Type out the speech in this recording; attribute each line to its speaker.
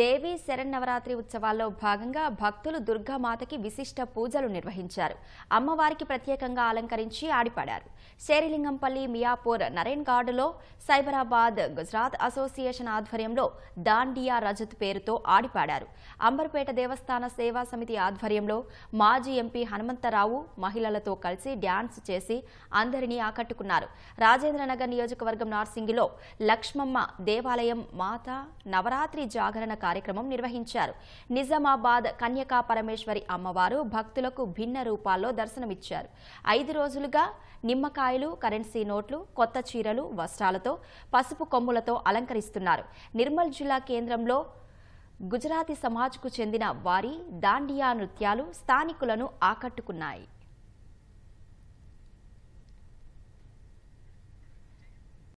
Speaker 1: దేవీ శరన్నవరాత్రి ఉత్సవాల్లో భాగంగా భక్తులు దుర్గామాతకి విశిష్ట పూజలు నిర్వహించారు అమ్మవారికి ప్రత్యేకంగా అలంకరించి ఆడిపాడారు శేరిలింగంపల్లి మియాపూర్ నరేన్ గార్డులో సైబరాబాద్ గుజరాత్ అసోసియేషన్ ఆధ్వర్యంలో దాండియా రజత్ పేరుతో ఆడిపాడారు అంబర్పేట దేవస్థాన సేవా సమితి ఆధ్వర్యంలో మాజీ ఎంపీ హనుమంతరావు మహిళలతో కలిసి డ్యాన్స్ చేసి అందరినీ ఆకట్టుకున్నారు రాజేంద్రనగర్ నియోజకవర్గం నార్సింగిలో లక్ష్మమ్మ దేవాలయం మాత నవరాత్రి జాగరణ అన్నదాన కార్యక్రమం నిర్వహించారు నిజామాబాద్ కన్యకా పరమేశ్వరి అమ్మవారు భక్తులకు భిన్న రూపాల్లో దర్శనమిచ్చారు ఐదు రోజులుగా నిమ్మకాయలు కరెన్సీ నోట్లు కొత్త చీరలు వస్త్రాలతో పసుపు కొమ్ములతో అలంకరిస్తున్నారు నిర్మల్ జిల్లా కేంద్రంలో గుజరాతీ సమాజ్కు చెందిన వారి దాండియా నృత్యాలు స్థానికులను ఆకట్టుకున్నాయి